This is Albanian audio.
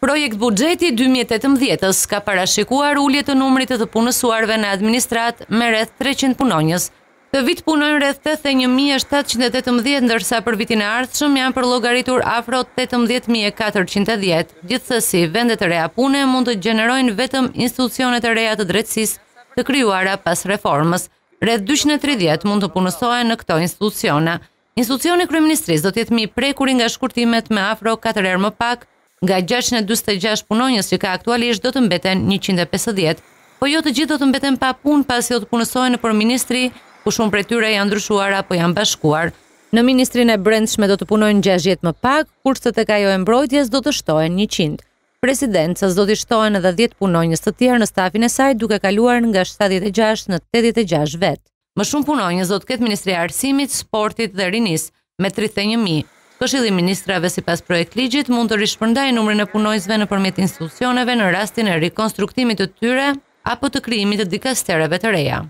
Projekt buxheti 2018-s ka parashikuar ulje të numrit të, të punësuarve në administrat me rreth 300 punonjës. Të vit punojnë rreth 81718 ndërsa për vitin e ardhshëm janë për logaritur afro 18410. Gjithsesi, vendet e reja pune mund të gjenerojnë vetëm institucionet e reja të drejtësisë të krijuara pas reformës. Rreth 230 mund të punësohen në këto institucione. Institucioni i do të jetë më i prekur nga shkurtimet me afro 4 herë më pak nga 646 punonjës që ka aktualisht do të mbeten 150, po jo të gjithë do të mbeten pa punë pasi do jo të punësohen nëpër ministri, ku shumë prej tyre janë ndryshuar apo janë bashkuar. Në ministrinë e Brendshme do të punojnë 60 më pak, kurse tek ajo e mbrojtjes do të shtohen 100. Presidencës do të shtohen edhe 10 punonjës të tjerë në stafin e saj duke kaluar nga 76 në 86 vet. Më shumë punonjës do të ketë Ministria e Arsimit, Sportit dhe Rinisë me 31000 Këshilli i ministrave sipas projekt ligjit mund të rishpërndajë numrin e punonjësve nëpërmjet institucioneve në rastin e rikonstruktimit të tyre apo të krijimit të dikastereve të reja.